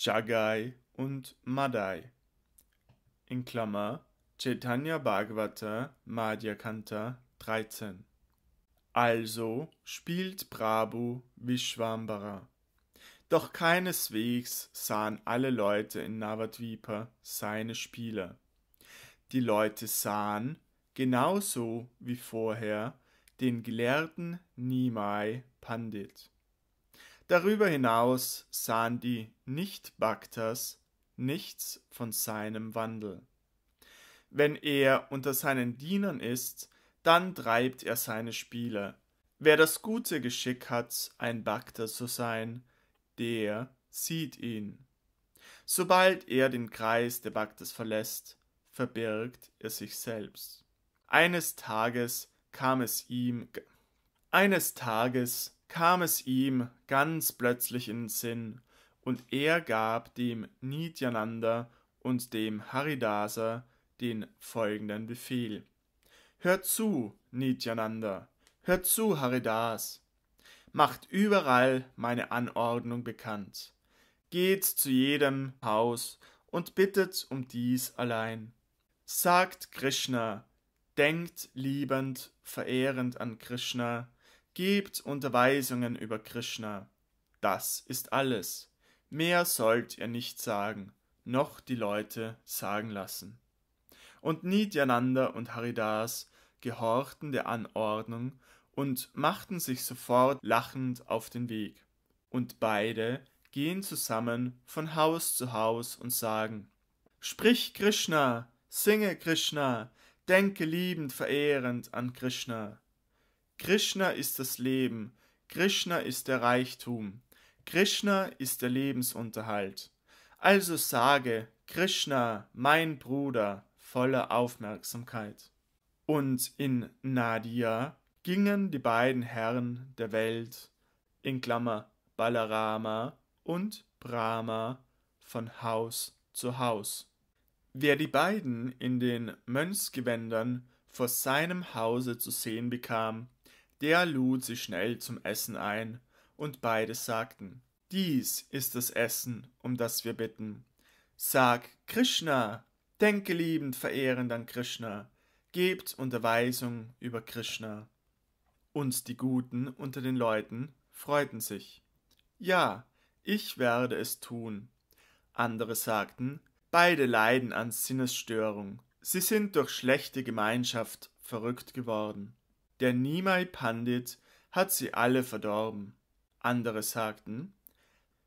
Jagai und Madai in Klammer Chaitanya Bhagavata Madhya Kanta 13 Also spielt Prabhu Vishwambara. Doch keineswegs sahen alle Leute in Navadvipa seine Spieler. Die Leute sahen, genauso wie vorher, den Gelehrten Nimai Pandit. Darüber hinaus sahen die Nicht-Bhaktas nichts von seinem Wandel. Wenn er unter seinen Dienern ist, dann treibt er seine Spiele. Wer das gute Geschick hat, ein Bhakta zu sein, der sieht ihn. Sobald er den Kreis der Bhaktas verlässt, verbirgt er sich selbst. Eines Tages kam es ihm eines Tages kam es ihm ganz plötzlich in den Sinn, und er gab dem Nityananda und dem Haridasa den folgenden Befehl. Hört zu, Nityananda, hört zu, Haridas, macht überall meine Anordnung bekannt. Geht zu jedem Haus und bittet um dies allein. Sagt Krishna, denkt liebend, verehrend an Krishna, Gebt Unterweisungen über Krishna. Das ist alles. Mehr sollt ihr nicht sagen, noch die Leute sagen lassen. Und Nityananda und Haridas gehorchten der Anordnung und machten sich sofort lachend auf den Weg. Und beide gehen zusammen von Haus zu Haus und sagen Sprich Krishna, singe Krishna, denke liebend verehrend an Krishna. Krishna ist das Leben, Krishna ist der Reichtum, Krishna ist der Lebensunterhalt. Also sage, Krishna, mein Bruder, voller Aufmerksamkeit. Und in Nadia gingen die beiden Herren der Welt, in Klammer Balarama und Brahma, von Haus zu Haus. Wer die beiden in den Mönchsgewändern vor seinem Hause zu sehen bekam, der lud sie schnell zum Essen ein, und beide sagten, Dies ist das Essen, um das wir bitten. Sag Krishna, denke liebend verehrend an Krishna, gebt Unterweisung über Krishna. Und die Guten unter den Leuten freuten sich. Ja, ich werde es tun. Andere sagten, beide leiden an Sinnesstörung, sie sind durch schlechte Gemeinschaft verrückt geworden. Der Nimai Pandit hat sie alle verdorben. Andere sagten,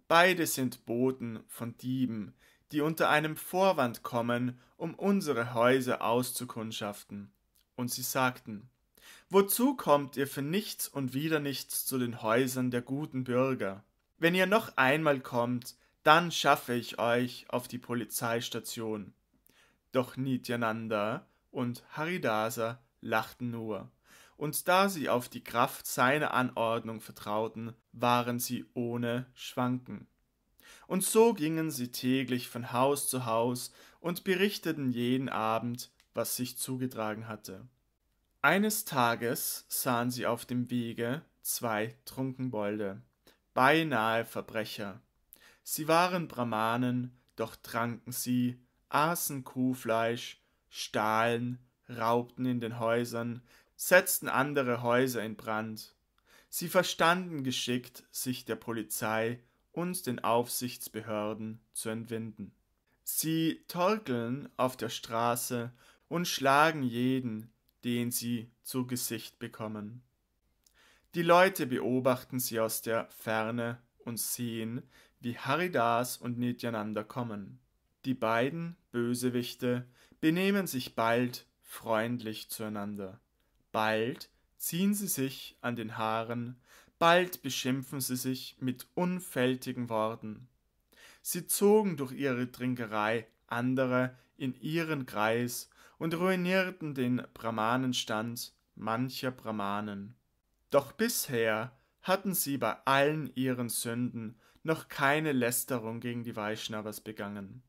beide sind Boten von Dieben, die unter einem Vorwand kommen, um unsere Häuser auszukundschaften. Und sie sagten, Wozu kommt ihr für nichts und wieder nichts zu den Häusern der guten Bürger? Wenn ihr noch einmal kommt, dann schaffe ich euch auf die Polizeistation. Doch Nityananda und Haridasa lachten nur und da sie auf die Kraft seiner Anordnung vertrauten, waren sie ohne Schwanken. Und so gingen sie täglich von Haus zu Haus und berichteten jeden Abend, was sich zugetragen hatte. Eines Tages sahen sie auf dem Wege zwei Trunkenbolde, beinahe Verbrecher. Sie waren Brahmanen, doch tranken sie, aßen Kuhfleisch, stahlen, raubten in den Häusern, setzten andere Häuser in Brand. Sie verstanden geschickt, sich der Polizei und den Aufsichtsbehörden zu entwinden. Sie torkeln auf der Straße und schlagen jeden, den sie zu Gesicht bekommen. Die Leute beobachten sie aus der Ferne und sehen, wie Haridas und Nityananda kommen. Die beiden Bösewichte benehmen sich bald freundlich zueinander. Bald ziehen sie sich an den Haaren, bald beschimpfen sie sich mit unfältigen Worten. Sie zogen durch ihre Trinkerei andere in ihren Kreis und ruinierten den Brahmanenstand mancher Brahmanen. Doch bisher hatten sie bei allen ihren Sünden noch keine Lästerung gegen die Vaishnavas begangen.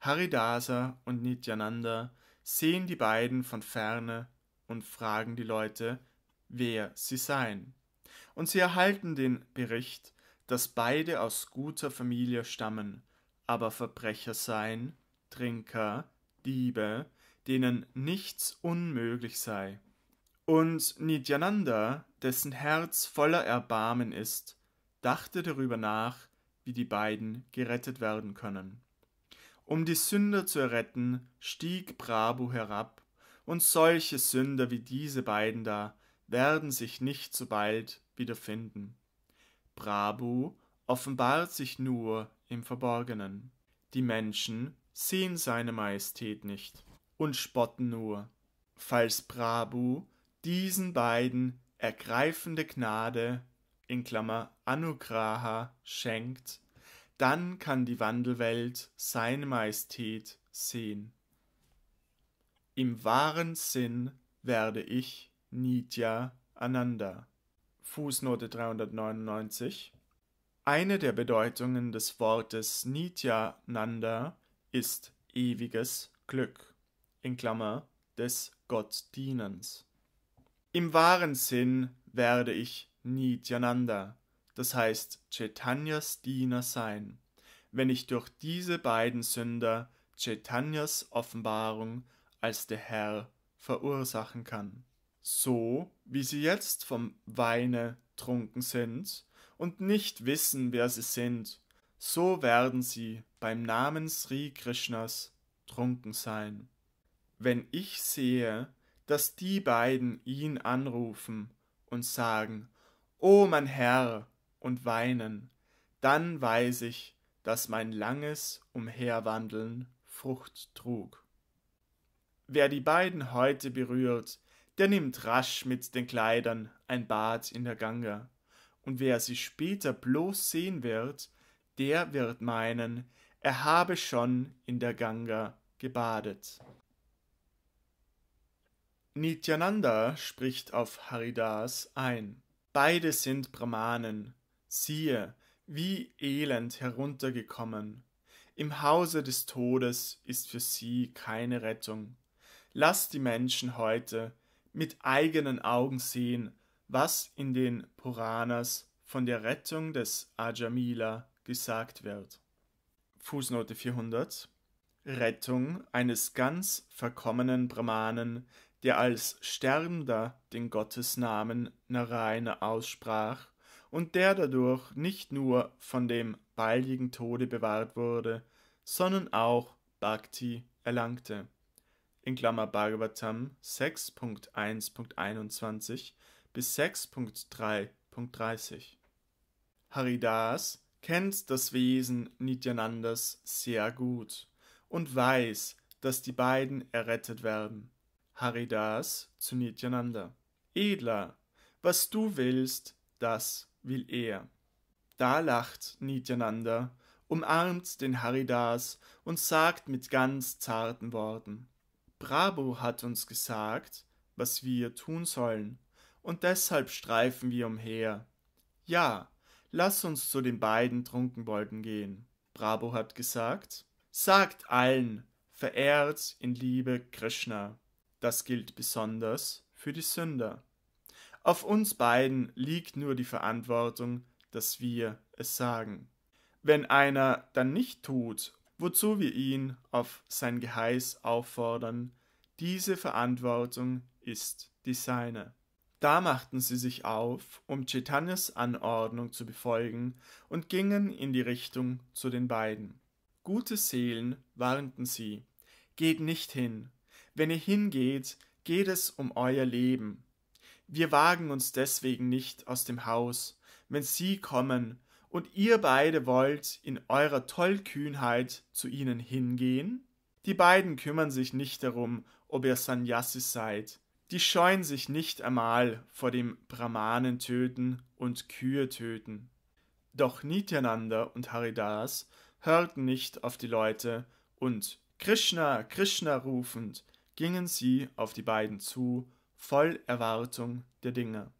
Haridasa und Nityananda sehen die beiden von ferne und fragen die Leute, wer sie seien. Und sie erhalten den Bericht, dass beide aus guter Familie stammen, aber Verbrecher seien, Trinker, Diebe, denen nichts unmöglich sei. Und Nityananda, dessen Herz voller Erbarmen ist, dachte darüber nach, wie die beiden gerettet werden können. Um die Sünder zu erretten, stieg Prabhu herab und solche Sünder wie diese beiden da werden sich nicht so bald wiederfinden. Brabu offenbart sich nur im Verborgenen. Die Menschen sehen seine Majestät nicht und spotten nur. Falls Brabu diesen beiden ergreifende Gnade in Klammer Anugraha schenkt, dann kann die Wandelwelt seine Majestät sehen. Im wahren Sinn werde ich Nitya Ananda. Fußnote 399. Eine der Bedeutungen des Wortes Nitya Nanda ist ewiges Glück, in Klammer des Gottdienens. Im wahren Sinn werde ich Nityananda, das heißt Chaitanyas Diener sein, wenn ich durch diese beiden Sünder Chaitanyas Offenbarung als der Herr verursachen kann. So wie sie jetzt vom Weine trunken sind und nicht wissen, wer sie sind, so werden sie beim Namen Sri Krishnas trunken sein. Wenn ich sehe, dass die beiden ihn anrufen und sagen, O mein Herr, und weinen, dann weiß ich, dass mein langes Umherwandeln Frucht trug. Wer die beiden heute berührt, der nimmt rasch mit den Kleidern ein Bad in der Ganga, und wer sie später bloß sehen wird, der wird meinen, er habe schon in der Ganga gebadet. Nityananda spricht auf Haridas ein. Beide sind Brahmanen. Siehe, wie elend heruntergekommen. Im Hause des Todes ist für sie keine Rettung. Lasst die Menschen heute mit eigenen Augen sehen, was in den Puranas von der Rettung des Ajamila gesagt wird. Fußnote 400 Rettung eines ganz verkommenen Brahmanen, der als Sterbender den Gottesnamen Narayana aussprach und der dadurch nicht nur von dem baldigen Tode bewahrt wurde, sondern auch Bhakti erlangte in Klammer Bhagavatam 6.1.21 bis 6.3.30. Haridas kennt das Wesen Nityanandas sehr gut und weiß, dass die beiden errettet werden. Haridas zu Nityananda. Edler, was du willst, das will er. Da lacht Nityananda, umarmt den Haridas und sagt mit ganz zarten Worten Bravo hat uns gesagt, was wir tun sollen, und deshalb streifen wir umher. Ja, lass uns zu den beiden Trunkenbolden gehen. Bravo hat gesagt, sagt allen, verehrt in Liebe Krishna. Das gilt besonders für die Sünder. Auf uns beiden liegt nur die Verantwortung, dass wir es sagen. Wenn einer dann nicht tut wozu wir ihn auf sein Geheiß auffordern. Diese Verantwortung ist die seine. Da machten sie sich auf, um Chaitanyas Anordnung zu befolgen, und gingen in die Richtung zu den beiden. Gute Seelen warnten sie, geht nicht hin. Wenn ihr hingeht, geht es um euer Leben. Wir wagen uns deswegen nicht aus dem Haus. Wenn sie kommen, und ihr beide wollt in eurer Tollkühnheit zu ihnen hingehen? Die beiden kümmern sich nicht darum, ob ihr Sannyasis seid. Die scheuen sich nicht einmal vor dem Brahmanen töten und Kühe töten. Doch Nityananda und Haridas hörten nicht auf die Leute und Krishna, Krishna rufend, gingen sie auf die beiden zu, voll Erwartung der Dinge.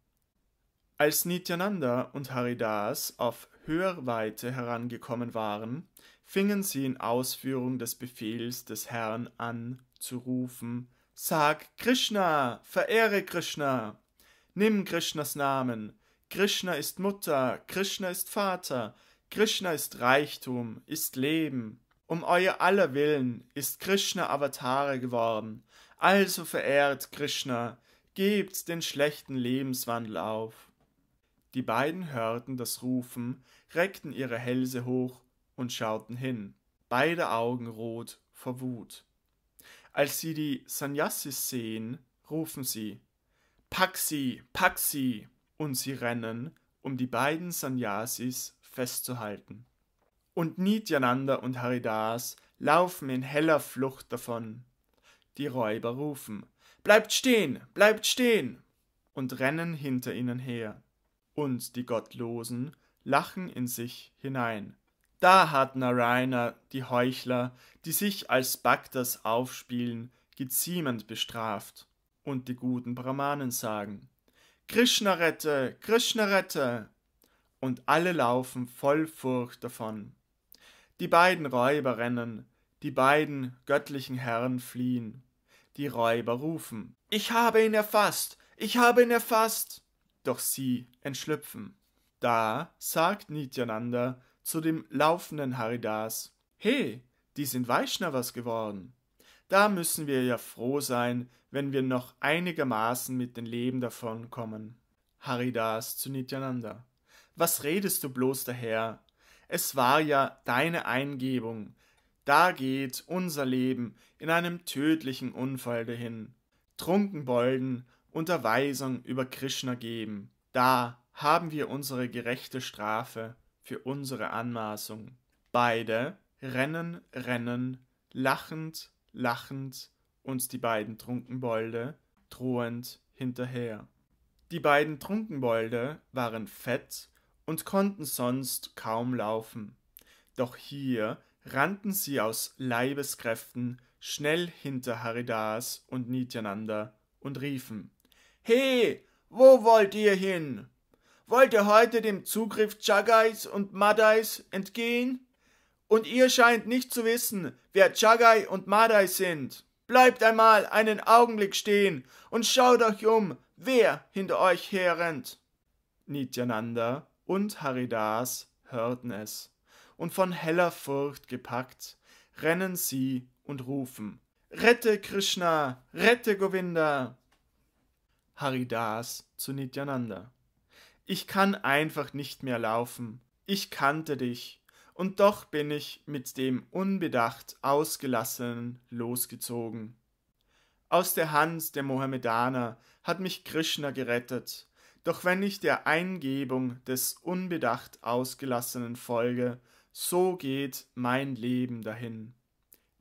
Als Nityananda und Haridas auf Hörweite herangekommen waren, fingen sie in Ausführung des Befehls des Herrn an zu rufen Sag Krishna, verehre Krishna, nimm Krishnas Namen, Krishna ist Mutter, Krishna ist Vater, Krishna ist Reichtum, ist Leben. Um euer aller Willen ist Krishna Avatare geworden, also verehrt Krishna, gebt den schlechten Lebenswandel auf. Die beiden hörten das Rufen, reckten ihre Hälse hoch und schauten hin, beide Augen rot vor Wut. Als sie die Sannyasis sehen, rufen sie Pack sie, pack sie! und sie rennen, um die beiden Sannyasis festzuhalten. Und Nityananda und Haridas laufen in heller Flucht davon. Die Räuber rufen Bleibt stehen, bleibt stehen! und rennen hinter ihnen her und die Gottlosen lachen in sich hinein. Da hat Narayana die Heuchler, die sich als Bhaktas aufspielen, geziemend bestraft und die guten Brahmanen sagen, Krishna rette, Krishna rette! Und alle laufen voll Furcht davon. Die beiden Räuber rennen, die beiden göttlichen Herren fliehen. Die Räuber rufen, Ich habe ihn erfasst, ich habe ihn erfasst! doch sie entschlüpfen. Da sagt Nityananda zu dem laufenden Haridas, He, die sind Vaishnavas geworden. Da müssen wir ja froh sein, wenn wir noch einigermaßen mit dem Leben davonkommen. Haridas zu Nityananda. Was redest du bloß daher? Es war ja deine Eingebung. Da geht unser Leben in einem tödlichen Unfall dahin. Trunkenbolden Unterweisung über Krishna geben. Da haben wir unsere gerechte Strafe für unsere Anmaßung. Beide rennen, rennen, lachend, lachend uns die beiden Trunkenbolde drohend hinterher. Die beiden Trunkenbolde waren fett und konnten sonst kaum laufen. Doch hier rannten sie aus Leibeskräften schnell hinter Haridas und Nityananda und riefen He, wo wollt ihr hin? Wollt ihr heute dem Zugriff Chagais und Madais entgehen? Und ihr scheint nicht zu wissen, wer Chagai und Madai sind. Bleibt einmal einen Augenblick stehen und schaut euch um, wer hinter euch herrennt. Nityananda und Haridas hörten es, und von heller Furcht gepackt, rennen sie und rufen Rette Krishna, rette Govinda. Haridas zu Nityananda. Ich kann einfach nicht mehr laufen. Ich kannte dich, und doch bin ich mit dem unbedacht Ausgelassenen losgezogen. Aus der Hand der Mohammedaner hat mich Krishna gerettet, doch wenn ich der Eingebung des unbedacht Ausgelassenen folge, so geht mein Leben dahin.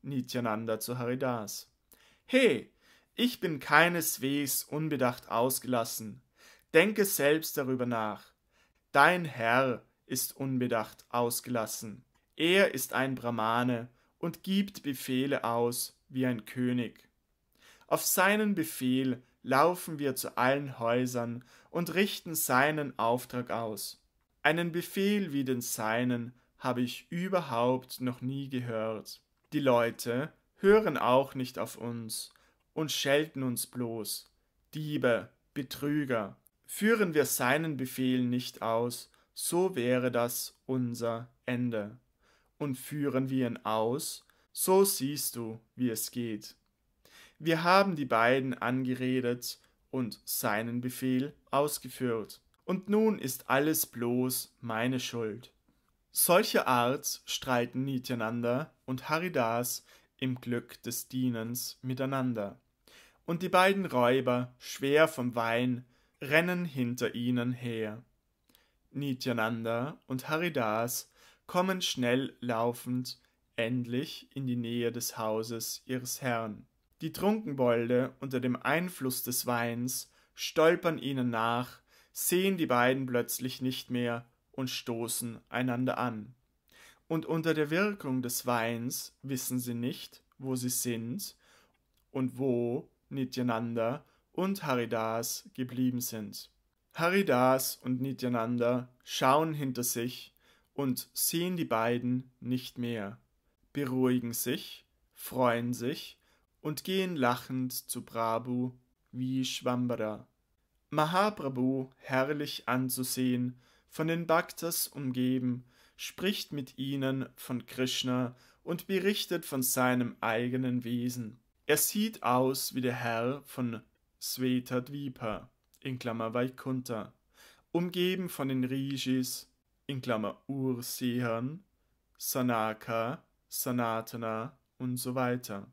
Nityananda zu Haridas. He, ich bin keineswegs unbedacht ausgelassen. Denke selbst darüber nach. Dein Herr ist unbedacht ausgelassen. Er ist ein Brahmane und gibt Befehle aus wie ein König. Auf seinen Befehl laufen wir zu allen Häusern und richten seinen Auftrag aus. Einen Befehl wie den seinen habe ich überhaupt noch nie gehört. Die Leute hören auch nicht auf uns und schelten uns bloß, Diebe, Betrüger, führen wir seinen Befehl nicht aus, so wäre das unser Ende. Und führen wir ihn aus, so siehst du, wie es geht. Wir haben die beiden angeredet und seinen Befehl ausgeführt. Und nun ist alles bloß meine Schuld. Solche Art streiten Nityananda und Haridas im Glück des Dienens miteinander und die beiden Räuber, schwer vom Wein, rennen hinter ihnen her. Nityananda und Haridas kommen schnell laufend endlich in die Nähe des Hauses ihres Herrn. Die Trunkenbolde unter dem Einfluss des Weins stolpern ihnen nach, sehen die beiden plötzlich nicht mehr und stoßen einander an. Und unter der Wirkung des Weins wissen sie nicht, wo sie sind und wo Nityananda und Haridas geblieben sind. Haridas und Nityananda schauen hinter sich und sehen die beiden nicht mehr, beruhigen sich, freuen sich und gehen lachend zu Prabhu wie Schwambara. Mahaprabhu, herrlich anzusehen, von den Bhaktas umgeben, spricht mit ihnen von Krishna und berichtet von seinem eigenen Wesen. Er sieht aus wie der Herr von Svetadvipa, in Klammer Vaikunta, umgeben von den Rishis, in Klammer Ursehern, Sanaka, Sanatana und so weiter.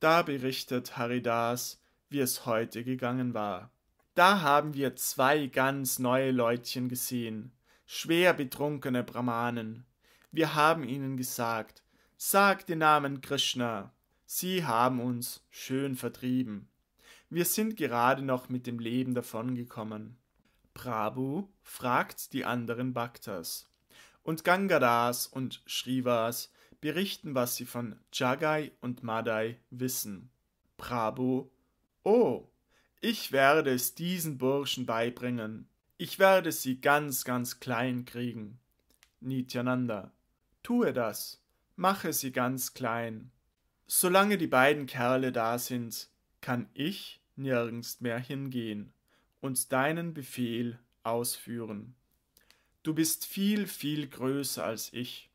Da berichtet Haridas, wie es heute gegangen war. Da haben wir zwei ganz neue Leutchen gesehen, schwer betrunkene Brahmanen. Wir haben ihnen gesagt, sag den Namen Krishna, Sie haben uns schön vertrieben. Wir sind gerade noch mit dem Leben davongekommen. Prabhu fragt die anderen Bhaktas. Und Gangadas und Srivas berichten, was sie von Jagai und Madai wissen. Prabhu, oh, ich werde es diesen Burschen beibringen. Ich werde sie ganz, ganz klein kriegen. Nityananda, tue das, mache sie ganz klein. Solange die beiden Kerle da sind, kann ich nirgends mehr hingehen und deinen Befehl ausführen. Du bist viel, viel größer als ich.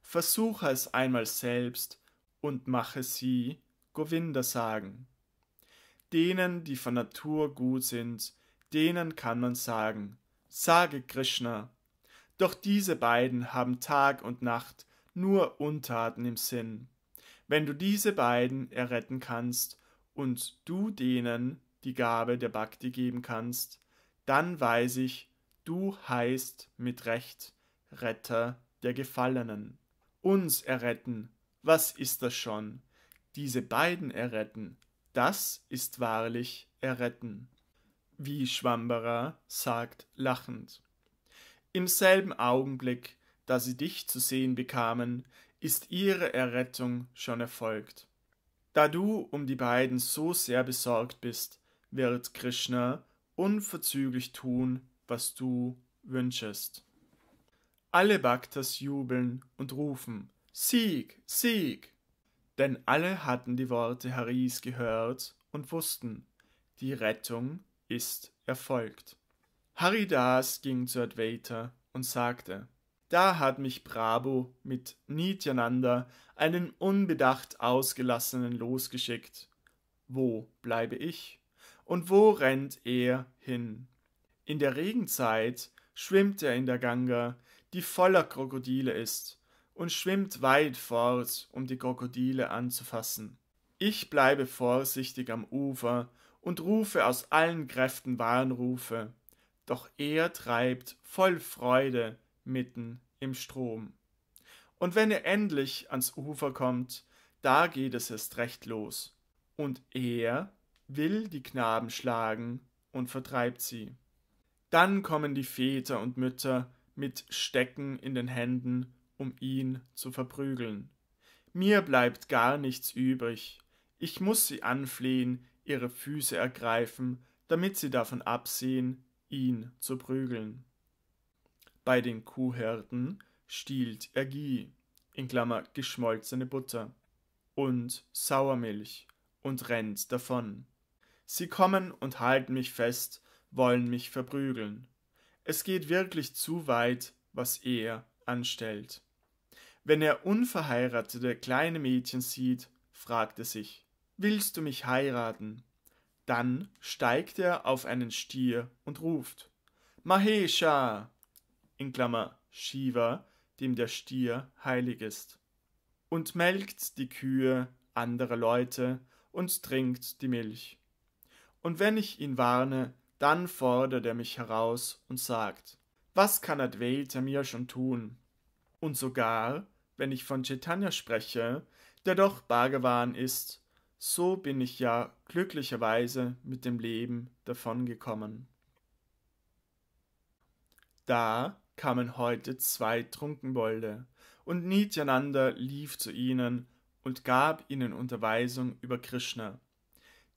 Versuche es einmal selbst und mache sie Govinda sagen. Denen, die von Natur gut sind, denen kann man sagen, sage Krishna. Doch diese beiden haben Tag und Nacht nur Untaten im Sinn wenn du diese beiden erretten kannst und du denen die Gabe der Bhakti geben kannst, dann weiß ich, du heißt mit Recht Retter der Gefallenen. Uns erretten, was ist das schon? Diese beiden erretten, das ist wahrlich erretten. Wie Schwamberer sagt lachend. Im selben Augenblick, da sie dich zu sehen bekamen, ist ihre Errettung schon erfolgt. Da du um die beiden so sehr besorgt bist, wird Krishna unverzüglich tun, was du wünschest. Alle Bhaktas jubeln und rufen Sieg, Sieg. Denn alle hatten die Worte Haris gehört und wussten, die Rettung ist erfolgt. Haridas ging zu Advaita und sagte da hat mich Brabo mit Nityananda einen unbedacht Ausgelassenen losgeschickt. Wo bleibe ich? Und wo rennt er hin? In der Regenzeit schwimmt er in der Ganga, die voller Krokodile ist, und schwimmt weit fort, um die Krokodile anzufassen. Ich bleibe vorsichtig am Ufer und rufe aus allen Kräften Warnrufe, doch er treibt voll Freude mitten im Strom. Und wenn er endlich ans Ufer kommt, da geht es erst recht los. Und er will die Knaben schlagen und vertreibt sie. Dann kommen die Väter und Mütter mit Stecken in den Händen, um ihn zu verprügeln. Mir bleibt gar nichts übrig. Ich muss sie anflehen, ihre Füße ergreifen, damit sie davon absehen, ihn zu prügeln. Bei den Kuhherden stiehlt er Ghee (geschmolzene Butter) und Sauermilch und rennt davon. Sie kommen und halten mich fest, wollen mich verprügeln. Es geht wirklich zu weit, was er anstellt. Wenn er unverheiratete kleine Mädchen sieht, fragt er sich, willst du mich heiraten? Dann steigt er auf einen Stier und ruft, Mahesha! in Klammer Shiva, dem der Stier heilig ist, und melkt die Kühe anderer Leute und trinkt die Milch. Und wenn ich ihn warne, dann fordert er mich heraus und sagt, was kann Advaita mir schon tun? Und sogar, wenn ich von Chaitanya spreche, der doch Bhagavan ist, so bin ich ja glücklicherweise mit dem Leben davongekommen. Da kamen heute zwei Trunkenbolde, und Nityananda lief zu ihnen und gab ihnen Unterweisung über Krishna.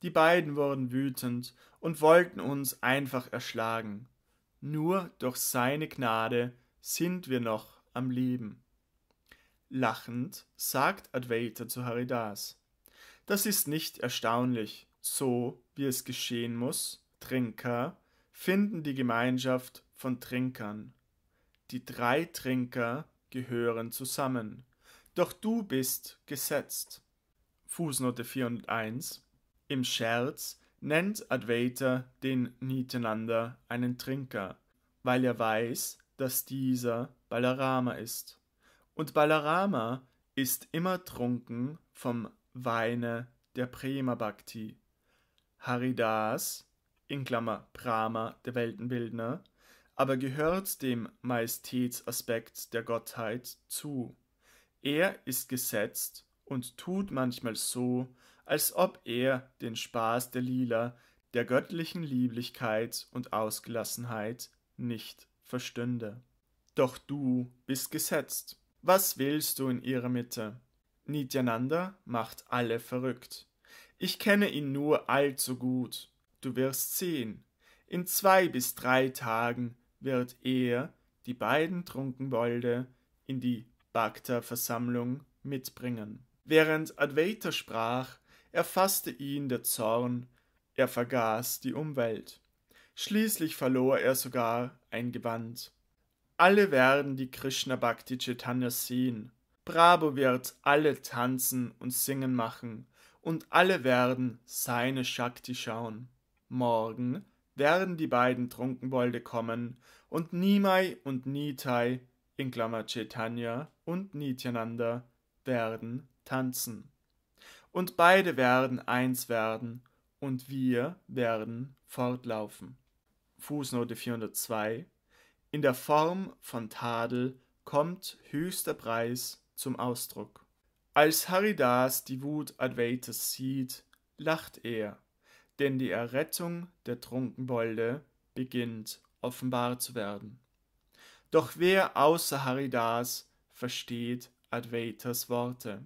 Die beiden wurden wütend und wollten uns einfach erschlagen. Nur durch seine Gnade sind wir noch am Leben. Lachend sagt Advaita zu Haridas. Das ist nicht erstaunlich, so wie es geschehen muss. Trinker finden die Gemeinschaft von Trinkern die drei Trinker gehören zusammen, doch du bist gesetzt. Fußnote 401 Im Scherz nennt Advaita den Nitenanda einen Trinker, weil er weiß, dass dieser Balarama ist. Und Balarama ist immer trunken vom Weine der Prema Bhakti. Haridas, in Klammer Brahma, der Weltenbildner, aber gehört dem Majestätsaspekt der Gottheit zu. Er ist gesetzt und tut manchmal so, als ob er den Spaß der Lila, der göttlichen Lieblichkeit und Ausgelassenheit nicht verstünde. Doch du bist gesetzt. Was willst du in ihrer Mitte? Nityananda macht alle verrückt. Ich kenne ihn nur allzu gut. Du wirst sehen. In zwei bis drei Tagen wird er die beiden Trunkenbolde in die Bhakta-Versammlung mitbringen. Während Advaita sprach, erfasste ihn der Zorn, er vergaß die Umwelt. Schließlich verlor er sogar ein Gewand. Alle werden die Krishna Bhakti Chaitanyas sehen. Bravo wird alle tanzen und singen machen und alle werden seine Shakti schauen. Morgen werden die beiden Trunkenbolde kommen und Nimai und Nitai, in Klammer Chaitanya und Nityananda, werden tanzen. Und beide werden eins werden und wir werden fortlaufen. Fußnote 402 In der Form von Tadel kommt höchster Preis zum Ausdruck. Als Haridas die Wut Advaitas sieht, lacht er denn die Errettung der Trunkenbolde beginnt offenbar zu werden. Doch wer außer Haridas versteht Advaitas Worte?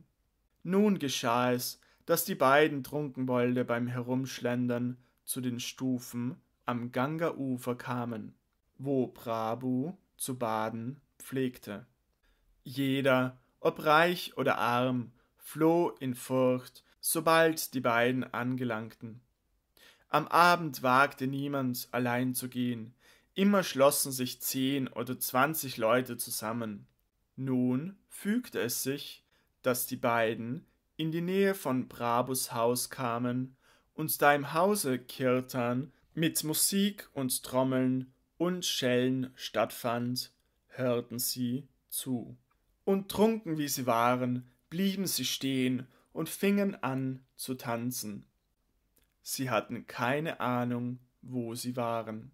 Nun geschah es, dass die beiden Trunkenbolde beim Herumschlendern zu den Stufen am Ganga-Ufer kamen, wo Prabhu zu baden pflegte. Jeder, ob reich oder arm, floh in Furcht, sobald die beiden angelangten. Am Abend wagte niemand, allein zu gehen. Immer schlossen sich zehn oder zwanzig Leute zusammen. Nun fügte es sich, dass die beiden in die Nähe von Brabus Haus kamen und da im Hause Kirtan mit Musik und Trommeln und Schellen stattfand, hörten sie zu. Und trunken wie sie waren, blieben sie stehen und fingen an zu tanzen. Sie hatten keine Ahnung, wo sie waren.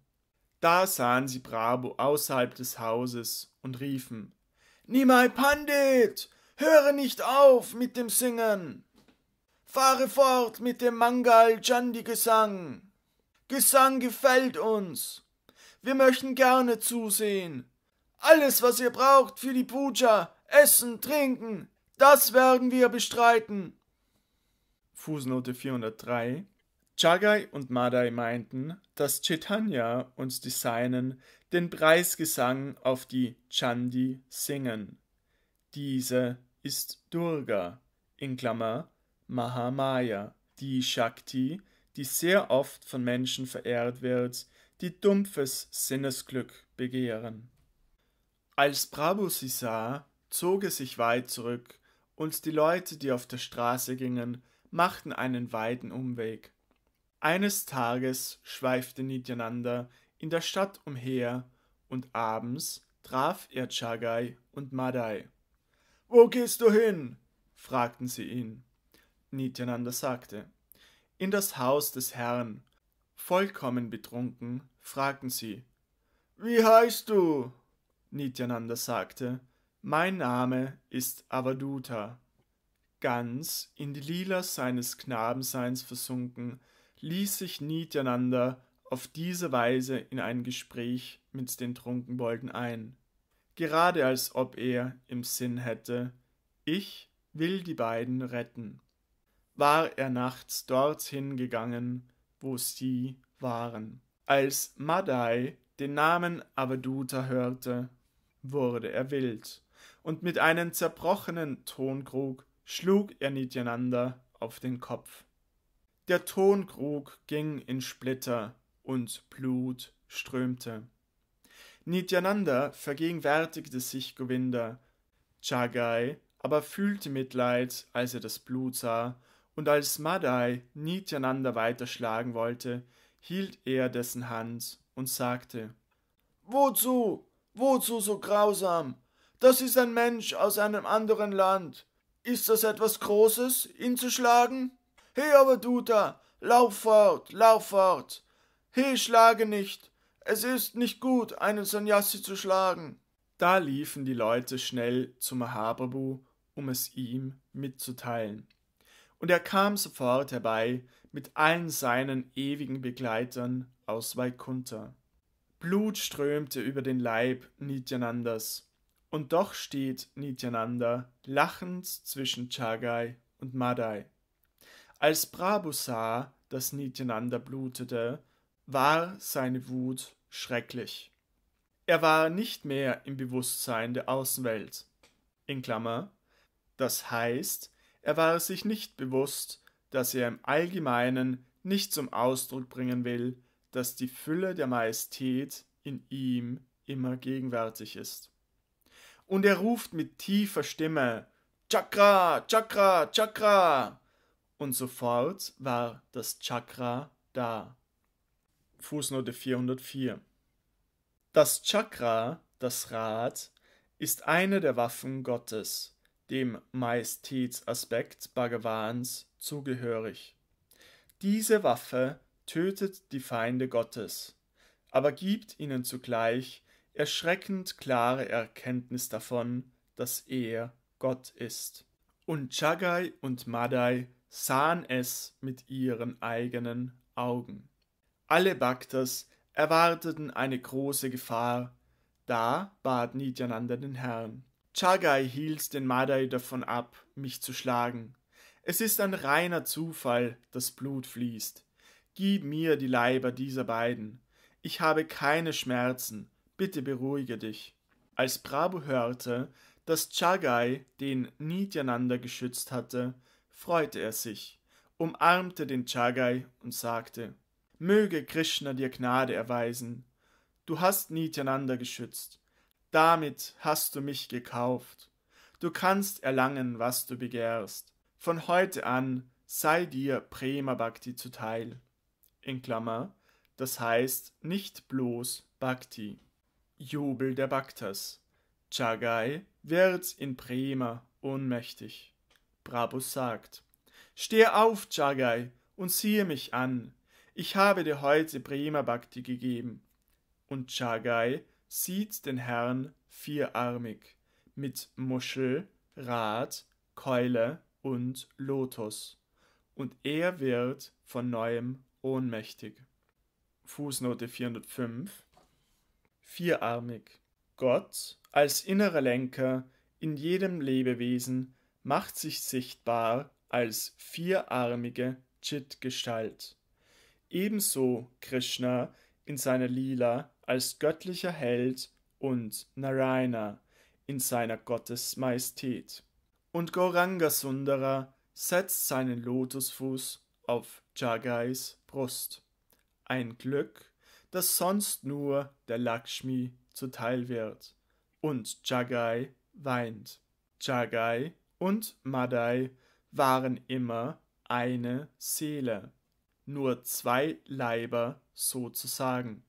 Da sahen sie Brabo außerhalb des Hauses und riefen Nimai Pandit, höre nicht auf mit dem Singen. Fahre fort mit dem Mangal Chandi Gesang. Gesang gefällt uns. Wir möchten gerne zusehen. Alles, was ihr braucht für die Puja, Essen, Trinken, das werden wir bestreiten. Fußnote 403 Chagai und Madai meinten, dass Chaitanya und die Seinen den Preisgesang auf die Chandi singen. Diese ist Durga, in Klammer Mahamaya, die Shakti, die sehr oft von Menschen verehrt wird, die dumpfes Sinnesglück begehren. Als Prabhu sie sah, zog er sich weit zurück, und die Leute, die auf der Straße gingen, machten einen weiten Umweg. Eines Tages schweifte Nityananda in der Stadt umher und abends traf er Chagai und Madai. Wo gehst du hin? fragten sie ihn. Nityananda sagte, in das Haus des Herrn. Vollkommen betrunken fragten sie, wie heißt du? Nityananda sagte, mein Name ist Avaduta. Ganz in die Lila seines Knabenseins versunken, ließ sich Nityananda auf diese Weise in ein Gespräch mit den Trunkenbolden ein, gerade als ob er im Sinn hätte, ich will die beiden retten. War er nachts dorthin gegangen, wo sie waren. Als Madai den Namen Avaduta hörte, wurde er wild, und mit einem zerbrochenen Tonkrug schlug er Nityananda auf den Kopf. Der Tonkrug ging in Splitter und Blut strömte. Nityananda vergegenwärtigte sich Govinda. Chagai aber fühlte Mitleid, als er das Blut sah, und als Madai Nityananda weiterschlagen wollte, hielt er dessen Hand und sagte Wozu, wozu so grausam? Das ist ein Mensch aus einem anderen Land. Ist das etwas Großes, ihn zu schlagen? He, aber Duta, lauf fort, lauf fort. He, schlage nicht. Es ist nicht gut, einen Sanyasi zu schlagen. Da liefen die Leute schnell zu Mahaprabhu, um es ihm mitzuteilen. Und er kam sofort herbei mit allen seinen ewigen Begleitern aus Vaikuntha. Blut strömte über den Leib Nityanandas, und doch steht Nityananda lachend zwischen Chagai und Madai. Als Brabus sah, dass Nityananda blutete, war seine Wut schrecklich. Er war nicht mehr im Bewusstsein der Außenwelt. In Klammer. Das heißt, er war sich nicht bewusst, dass er im Allgemeinen nicht zum Ausdruck bringen will, dass die Fülle der Majestät in ihm immer gegenwärtig ist. Und er ruft mit tiefer Stimme Chakra, Chakra, Chakra und sofort war das Chakra da. Fußnote 404. Das Chakra, das Rad, ist eine der Waffen Gottes, dem Majestätsaspekt Bhagavans zugehörig. Diese Waffe tötet die Feinde Gottes, aber gibt ihnen zugleich erschreckend klare Erkenntnis davon, dass er Gott ist. Und Chagai und Madai sahen es mit ihren eigenen Augen. Alle Bhakters erwarteten eine große Gefahr. Da bat Nityananda den Herrn. Chagai hielt den Madai davon ab, mich zu schlagen. Es ist ein reiner Zufall, dass Blut fließt. Gib mir die Leiber dieser beiden. Ich habe keine Schmerzen. Bitte beruhige dich. Als Prabhu hörte, dass Chagai den Nityananda geschützt hatte, freute er sich, umarmte den Chagai und sagte, Möge Krishna dir Gnade erweisen. Du hast Nityananda geschützt. Damit hast du mich gekauft. Du kannst erlangen, was du begehrst. Von heute an sei dir Prema Bhakti zuteil. In Klammer, das heißt nicht bloß Bhakti. Jubel der Bhaktas. Chagai wird in Prema ohnmächtig. Brabus sagt, Steh auf, Chagai, und siehe mich an, ich habe dir heute Bhakti gegeben. Und Chagai sieht den Herrn vierarmig, mit Muschel, Rad, Keule und Lotus, und er wird von neuem ohnmächtig. Fußnote 405 Vierarmig Gott als innerer Lenker in jedem Lebewesen macht sich sichtbar als vierarmige Chit-Gestalt. Ebenso Krishna in seiner Lila als göttlicher Held und Narayana in seiner Gottesmajestät. Und Gauranga Sundara setzt seinen Lotusfuß auf Jagais Brust. Ein Glück, das sonst nur der Lakshmi zuteil wird. Und Jagai weint. Jagai und Madai waren immer eine Seele, nur zwei Leiber sozusagen.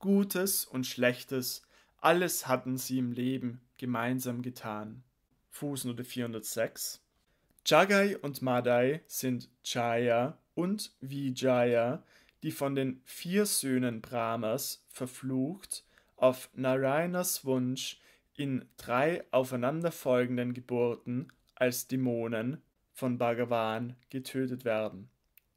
Gutes und Schlechtes, alles hatten sie im Leben gemeinsam getan. Fußnote 406 Jagai und Madai sind Jaya und Vijaya, die von den vier Söhnen Brahmas verflucht auf Narainas Wunsch in drei aufeinanderfolgenden Geburten als Dämonen von Bhagavan getötet werden.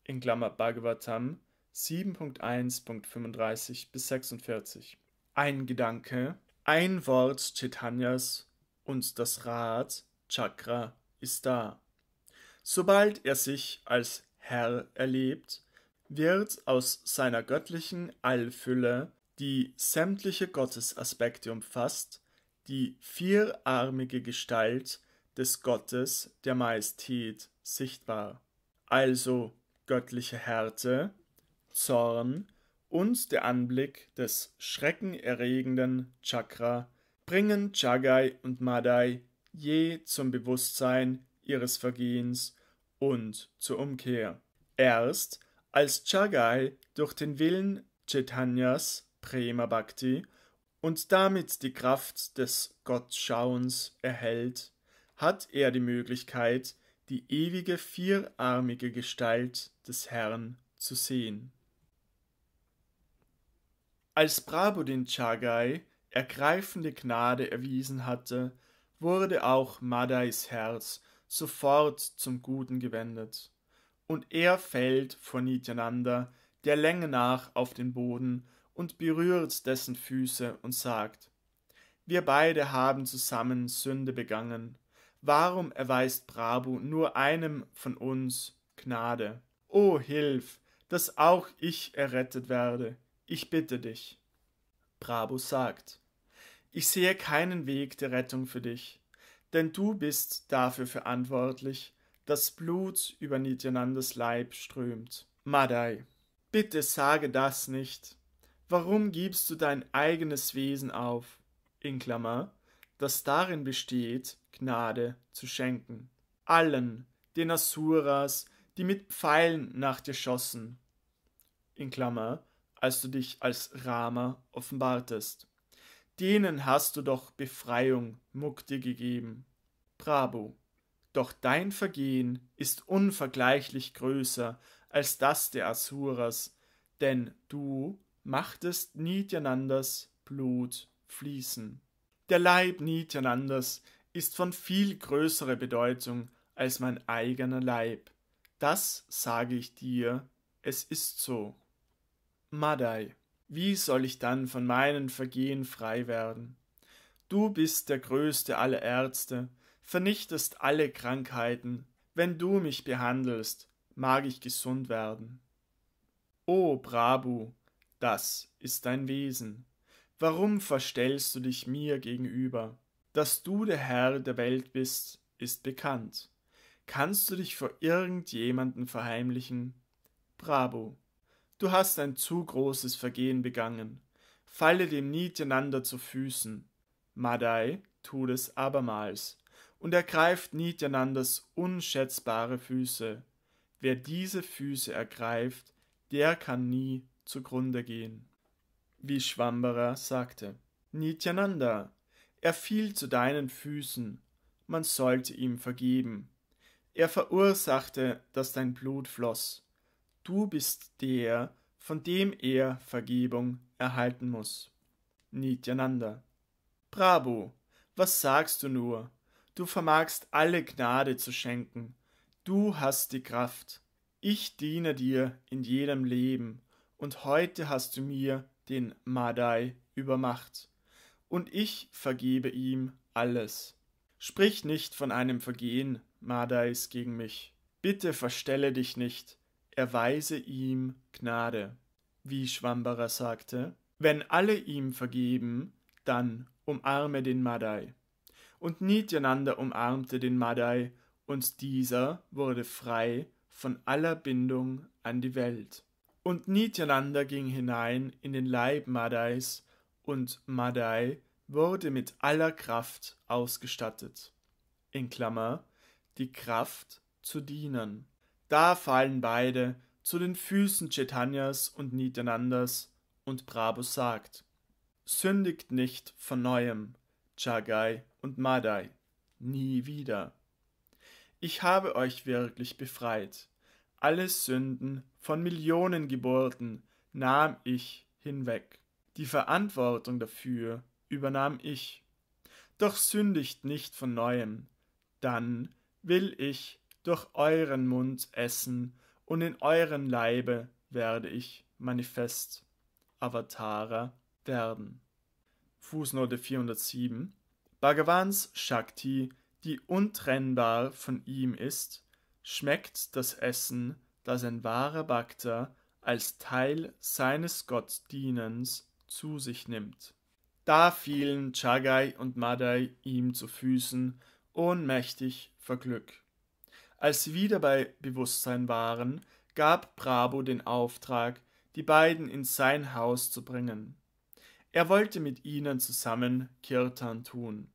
In Klammer Bhagavatam 7.1.35 bis 46. Ein Gedanke, ein Wort Chaitanyas und das Rad Chakra ist da. Sobald er sich als Herr erlebt, wird aus seiner göttlichen Allfülle, die sämtliche Gottesaspekte umfasst, die vierarmige Gestalt des Gottes der Majestät sichtbar, also göttliche Härte, Zorn und der Anblick des schreckenerregenden Chakra bringen Chagai und Madai je zum Bewusstsein ihres Vergehens und zur Umkehr. Erst als Chagai durch den Willen Chaitanyas Prema Bhakti und damit die Kraft des Gottschauens erhält, hat er die Möglichkeit, die ewige vierarmige Gestalt des Herrn zu sehen. Als Prabodin Chagai ergreifende Gnade erwiesen hatte, wurde auch Madais Herz sofort zum Guten gewendet, und er fällt vor Nityananda der Länge nach auf den Boden und berührt dessen Füße und sagt, wir beide haben zusammen Sünde begangen, warum erweist Brabo nur einem von uns Gnade? O Hilf, dass auch ich errettet werde, ich bitte dich. Brabo sagt, ich sehe keinen Weg der Rettung für dich, denn du bist dafür verantwortlich, dass Blut über Nityanandas Leib strömt. Madai, bitte sage das nicht, Warum gibst du dein eigenes Wesen auf, in Klammer, das darin besteht, Gnade zu schenken? Allen, den Asuras, die mit Pfeilen nach dir schossen, in Klammer, als du dich als Rama offenbartest. Denen hast du doch Befreiung, Mukti gegeben. Bravo. Doch dein Vergehen ist unvergleichlich größer als das der Asuras, denn du machtest nietjananders Blut fließen. Der Leib nietjananders ist von viel größerer Bedeutung als mein eigener Leib. Das sage ich dir, es ist so. Madai, wie soll ich dann von meinen Vergehen frei werden? Du bist der größte aller Ärzte, vernichtest alle Krankheiten. Wenn du mich behandelst, mag ich gesund werden. O Brabu, das ist dein Wesen. Warum verstellst du dich mir gegenüber? Dass du der Herr der Welt bist, ist bekannt. Kannst du dich vor irgendjemanden verheimlichen? Bravo. Du hast ein zu großes Vergehen begangen. Falle dem Nityananda zu Füßen. Madai tut es abermals und ergreift Nityanandas unschätzbare Füße. Wer diese Füße ergreift, der kann nie zugrunde gehen. Wie Schwamberer sagte, Nityananda, er fiel zu deinen Füßen, man sollte ihm vergeben. Er verursachte, dass dein Blut floss. Du bist der, von dem er Vergebung erhalten muss. Nityananda. Bravo, was sagst du nur? Du vermagst alle Gnade zu schenken. Du hast die Kraft. Ich diene dir in jedem Leben und heute hast du mir den Madai übermacht, und ich vergebe ihm alles. Sprich nicht von einem Vergehen Madais gegen mich. Bitte verstelle dich nicht, erweise ihm Gnade. Wie Schwamberer sagte, wenn alle ihm vergeben, dann umarme den Madai. Und Nityananda umarmte den Madai, und dieser wurde frei von aller Bindung an die Welt. Und Nityananda ging hinein in den Leib Madais, und Madai wurde mit aller Kraft ausgestattet. In Klammer, die Kraft zu dienen. Da fallen beide zu den Füßen Chaitanyas und Nityanandas, und Brabo sagt, sündigt nicht von neuem, Chagai und Madai, nie wieder. Ich habe euch wirklich befreit alle Sünden von Millionen Geburten nahm ich hinweg. Die Verantwortung dafür übernahm ich. Doch sündigt nicht von neuem, dann will ich durch euren Mund essen und in euren Leibe werde ich manifest Avatara werden. Fußnote 407 Bhagavans Shakti, die untrennbar von ihm ist, schmeckt das Essen, das ein wahrer Bhakta als Teil seines Gottdienens zu sich nimmt. Da fielen Chagai und Madai ihm zu Füßen, ohnmächtig vor Glück. Als sie wieder bei Bewusstsein waren, gab Brabo den Auftrag, die beiden in sein Haus zu bringen. Er wollte mit ihnen zusammen Kirtan tun.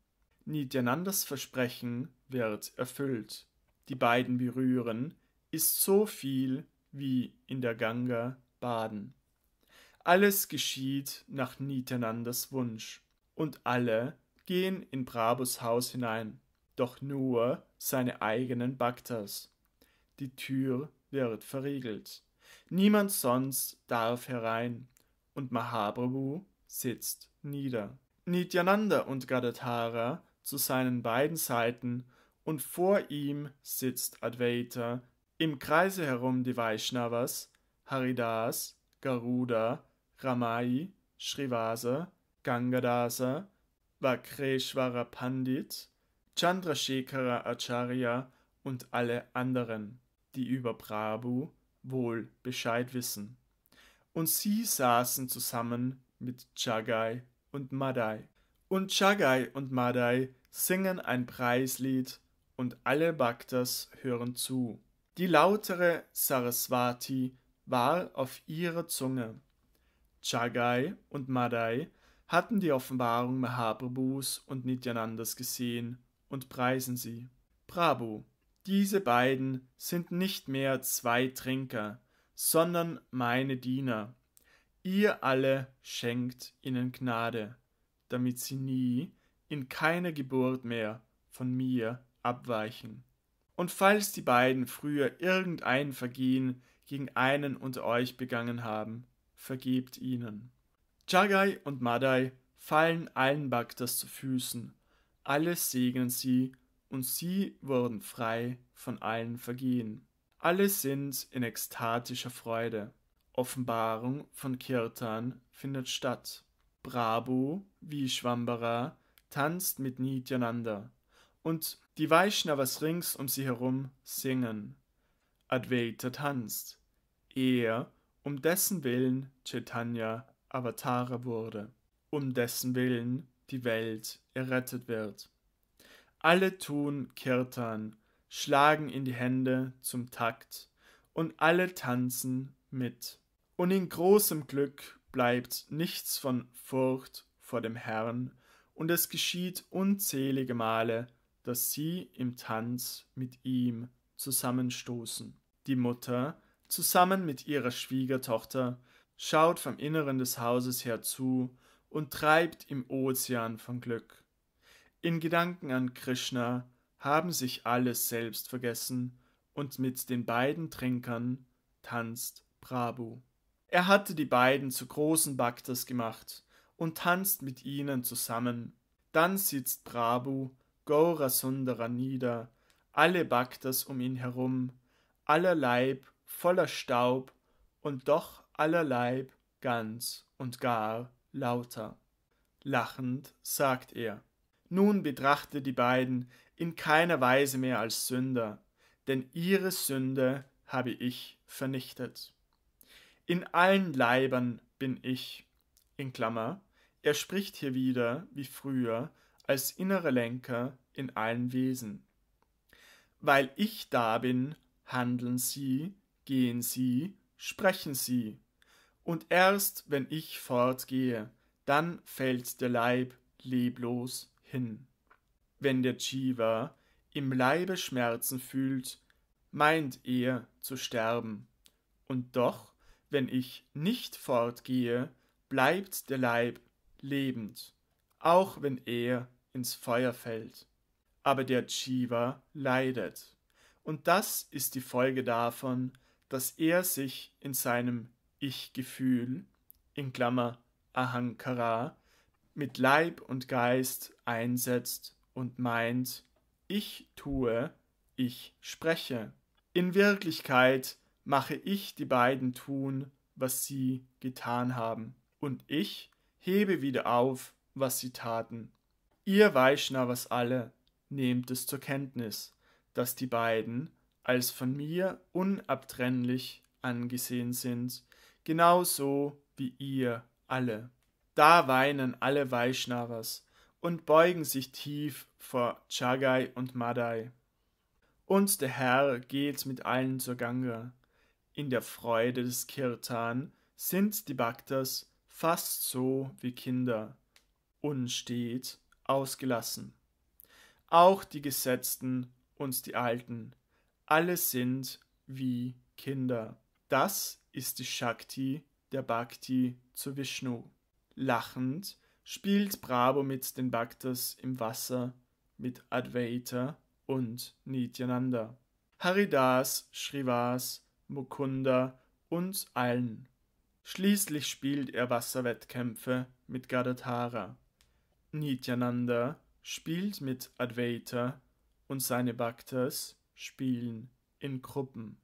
Nityanandas Versprechen wird erfüllt die beiden berühren, ist so viel wie in der Ganga baden. Alles geschieht nach Nitanandas Wunsch und alle gehen in Brabus Haus hinein, doch nur seine eigenen Bhaktas. Die Tür wird verriegelt. Niemand sonst darf herein und Mahaprabhu sitzt nieder. Nityananda und Gadatara zu seinen beiden Seiten und vor ihm sitzt Advaita, im Kreise herum die Vaishnavas, Haridas, Garuda, Ramai, Srivasa, Gangadasa, Vakreshvara Pandit, Chandrashekara Acharya und alle anderen, die über Prabhu wohl Bescheid wissen. Und sie saßen zusammen mit Chagai und Madai. Und Chagai und Madai singen ein Preislied und alle Bhaktas hören zu. Die lautere Saraswati war auf ihrer Zunge. Chagai und Madai hatten die Offenbarung Mahaprabhus und Nityanandas gesehen und preisen sie. Prabhu, diese beiden sind nicht mehr zwei Trinker, sondern meine Diener. Ihr alle schenkt ihnen Gnade, damit sie nie in keiner Geburt mehr von mir abweichen. Und falls die beiden früher irgendein Vergehen gegen einen unter euch begangen haben, vergebt ihnen. Chagai und Madai fallen allen Bhaktas zu Füßen, alle segnen sie und sie wurden frei von allen Vergehen. Alle sind in ekstatischer Freude. Offenbarung von Kirtan findet statt. Brabo, wie Vishwambara, tanzt mit Nityananda und die Vaishnavas rings um sie herum singen. Advaita tanzt, er, um dessen Willen Chaitanya Avatara wurde, um dessen Willen die Welt errettet wird. Alle tun Kirtan, schlagen in die Hände zum Takt und alle tanzen mit. Und in großem Glück bleibt nichts von Furcht vor dem Herrn, und es geschieht unzählige Male, dass sie im Tanz mit ihm zusammenstoßen. Die Mutter, zusammen mit ihrer Schwiegertochter, schaut vom Inneren des Hauses her zu und treibt im Ozean von Glück. In Gedanken an Krishna haben sich alles selbst vergessen und mit den beiden Trinkern tanzt Prabhu. Er hatte die beiden zu großen Bhaktas gemacht und tanzt mit ihnen zusammen. Dann sitzt Prabhu Gaurasundara nieder, alle Bhaktas um ihn herum, aller Leib voller Staub und doch aller Leib ganz und gar lauter. Lachend sagt er, nun betrachte die beiden in keiner Weise mehr als Sünder, denn ihre Sünde habe ich vernichtet. In allen Leibern bin ich. In Klammer, er spricht hier wieder, wie früher, als innere Lenker in allen Wesen. Weil ich da bin, handeln sie, gehen sie, sprechen sie. Und erst wenn ich fortgehe, dann fällt der Leib leblos hin. Wenn der Jiva im Leibe Schmerzen fühlt, meint er zu sterben. Und doch, wenn ich nicht fortgehe, bleibt der Leib lebend, auch wenn er ins Feuer fällt. Aber der Jiva leidet. Und das ist die Folge davon, dass er sich in seinem Ich-Gefühl, in Klammer Ahankara, mit Leib und Geist einsetzt und meint, ich tue, ich spreche. In Wirklichkeit mache ich die beiden tun, was sie getan haben, und ich hebe wieder auf, was sie taten. Ihr Vaishnavas alle nehmt es zur Kenntnis, dass die beiden als von mir unabtrennlich angesehen sind, genauso wie ihr alle. Da weinen alle Vaishnavas und beugen sich tief vor Chagai und Madai. Und der Herr geht mit allen zur Ganga. In der Freude des Kirtan sind die Bhaktas fast so wie Kinder, unstet ausgelassen. Auch die Gesetzten und die Alten, alle sind wie Kinder. Das ist die Shakti der Bhakti zu Vishnu. Lachend spielt Bravo mit den Bhaktas im Wasser, mit Advaita und Nityananda. Haridas, Srivas, Mukunda und allen. Schließlich spielt er Wasserwettkämpfe mit Gadatara. Nityananda spielt mit Advaita und seine Bhaktas spielen in Gruppen.